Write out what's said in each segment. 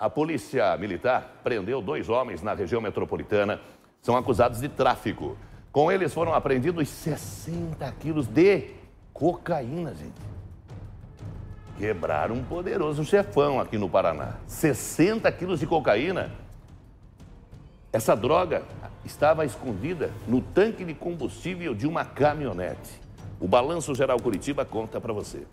A polícia militar prendeu dois homens na região metropolitana. São acusados de tráfico. Com eles foram apreendidos 60 quilos de cocaína, gente. Quebraram um poderoso chefão aqui no Paraná. 60 quilos de cocaína. Essa droga estava escondida no tanque de combustível de uma caminhonete. O Balanço Geral Curitiba conta para você.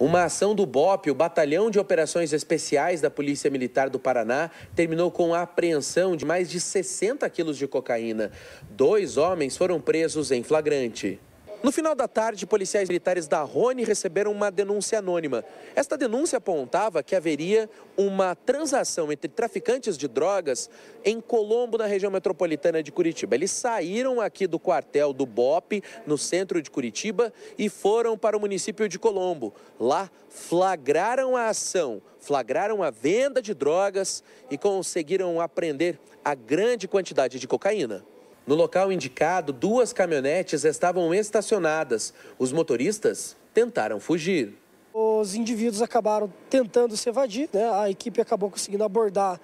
Uma ação do BOP, o Batalhão de Operações Especiais da Polícia Militar do Paraná, terminou com a apreensão de mais de 60 quilos de cocaína. Dois homens foram presos em flagrante. No final da tarde, policiais militares da Rony receberam uma denúncia anônima. Esta denúncia apontava que haveria uma transação entre traficantes de drogas em Colombo, na região metropolitana de Curitiba. Eles saíram aqui do quartel do BOP, no centro de Curitiba, e foram para o município de Colombo. Lá, flagraram a ação, flagraram a venda de drogas e conseguiram apreender a grande quantidade de cocaína. No local indicado, duas caminhonetes estavam estacionadas. Os motoristas tentaram fugir. Os indivíduos acabaram tentando se evadir, né? a equipe acabou conseguindo abordar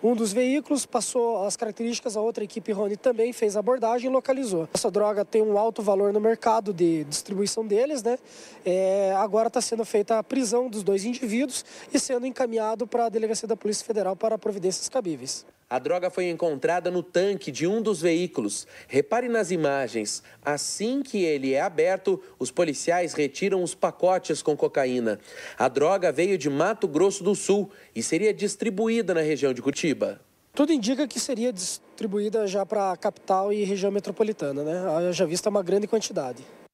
um dos veículos passou as características, a outra equipe Rony também fez a abordagem e localizou. Essa droga tem um alto valor no mercado de distribuição deles, né? É, agora está sendo feita a prisão dos dois indivíduos e sendo encaminhado para a delegacia da Polícia Federal para providências cabíveis. A droga foi encontrada no tanque de um dos veículos. Repare nas imagens. Assim que ele é aberto, os policiais retiram os pacotes com cocaína. A droga veio de Mato Grosso do Sul e seria distribuída na região de Curitiba. Curitiba. Tudo indica que seria distribuída já para a capital e região metropolitana, né? Já vista uma grande quantidade.